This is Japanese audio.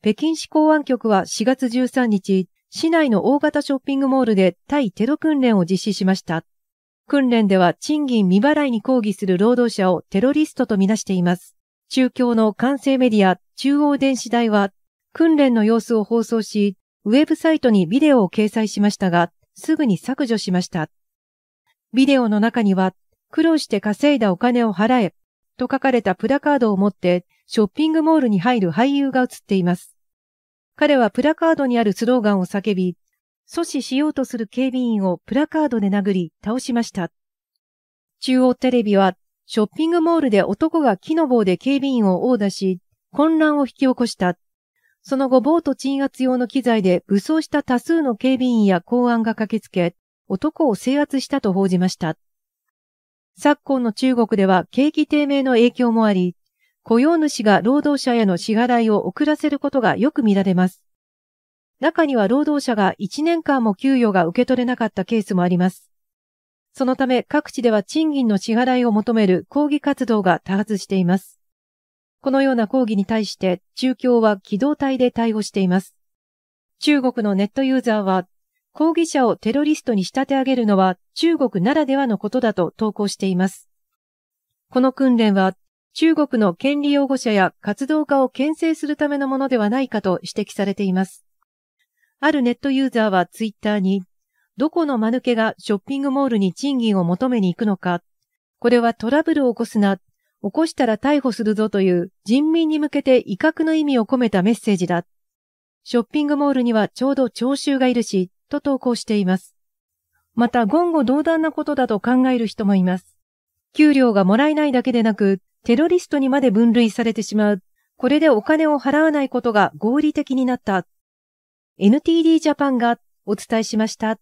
北京市公安局は4月13日、市内の大型ショッピングモールで対テロ訓練を実施しました。訓練では賃金未払いに抗議する労働者をテロリストとみなしています。中共の完成メディア中央電子台は訓練の様子を放送し、ウェブサイトにビデオを掲載しましたが、すぐに削除しました。ビデオの中には、苦労して稼いだお金を払え、と書かれたプラカードを持って、ショッピングモールに入る俳優が映っています。彼はプラカードにあるスローガンを叫び、阻止しようとする警備員をプラカードで殴り倒しました。中央テレビは、ショッピングモールで男が木の棒で警備員を殴打し、混乱を引き起こした。その後、ボート鎮圧用の機材で武装した多数の警備員や公安が駆けつけ、男を制圧したと報じました。昨今の中国では景気低迷の影響もあり、雇用主が労働者への支払いを遅らせることがよく見られます。中には労働者が1年間も給与が受け取れなかったケースもあります。そのため各地では賃金の支払いを求める抗議活動が多発しています。このような抗議に対して中共は機動隊で対応しています。中国のネットユーザーは抗議者をテロリストに仕立て上げるのは中国ならではのことだと投稿しています。この訓練は中国の権利擁護者や活動家を牽制するためのものではないかと指摘されています。あるネットユーザーはツイッターに、どこの間抜けがショッピングモールに賃金を求めに行くのか、これはトラブルを起こすな、起こしたら逮捕するぞという人民に向けて威嚇の意味を込めたメッセージだ。ショッピングモールにはちょうど聴衆がいるし、と投稿しています。また言語道断なことだと考える人もいます。給料がもらえないだけでなく、テロリストにまで分類されてしまう。これでお金を払わないことが合理的になった。NTD ジャパンがお伝えしました。